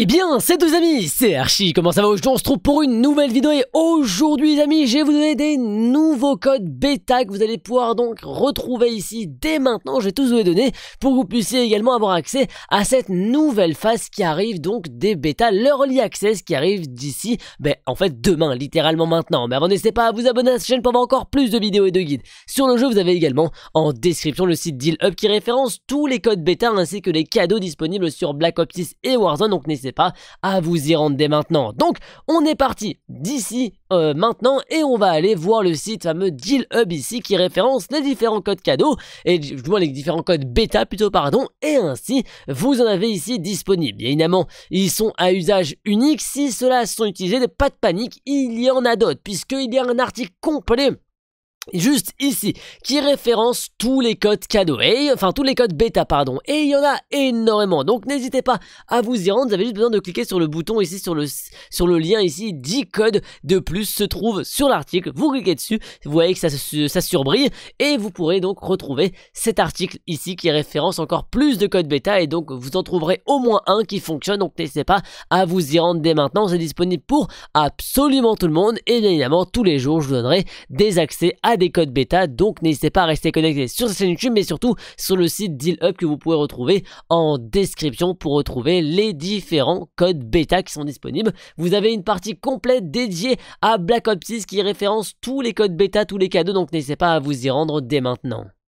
Et eh bien, c'est tous amis, c'est Archie, comment ça va aujourd'hui On se retrouve pour une nouvelle vidéo et aujourd'hui les amis, je vais vous donner des nouveaux codes bêta que vous allez pouvoir donc retrouver ici dès maintenant, j'ai vais tous vous les donner pour que vous puissiez également avoir accès à cette nouvelle phase qui arrive donc des bêta, l'early access qui arrive d'ici, ben en fait demain, littéralement maintenant. Mais avant n'hésitez pas à vous abonner à cette chaîne pour avoir encore plus de vidéos et de guides. Sur le jeu, vous avez également en description le site Deal Up qui référence tous les codes bêta ainsi que les cadeaux disponibles sur Black Ops 6 et Warzone, donc n'hésitez pas à vous y rendre dès maintenant. Donc, on est parti d'ici euh, maintenant et on va aller voir le site fameux Deal Hub ici qui référence les différents codes cadeaux et je les différents codes bêta plutôt pardon et ainsi vous en avez ici disponible. Bien évidemment, ils sont à usage unique. Si ceux-là sont utilisés, pas de panique, il y en a d'autres puisqu'il y a un article complet juste ici, qui référence tous les codes cadeaux, et, enfin tous les codes bêta, pardon, et il y en a énormément, donc n'hésitez pas à vous y rendre, vous avez juste besoin de cliquer sur le bouton ici, sur le, sur le lien ici, 10 codes de plus se trouvent sur l'article, vous cliquez dessus, vous voyez que ça, ça surbrille, et vous pourrez donc retrouver cet article ici qui référence encore plus de codes bêta, et donc vous en trouverez au moins un qui fonctionne, donc n'hésitez pas à vous y rendre dès maintenant, c'est disponible pour absolument tout le monde, et bien évidemment tous les jours je vous donnerai des accès à des codes bêta, donc n'hésitez pas à rester connecté sur cette chaîne YouTube, mais surtout sur le site up que vous pouvez retrouver en description pour retrouver les différents codes bêta qui sont disponibles. Vous avez une partie complète dédiée à Black Ops 6 qui référence tous les codes bêta, tous les cadeaux, donc n'hésitez pas à vous y rendre dès maintenant.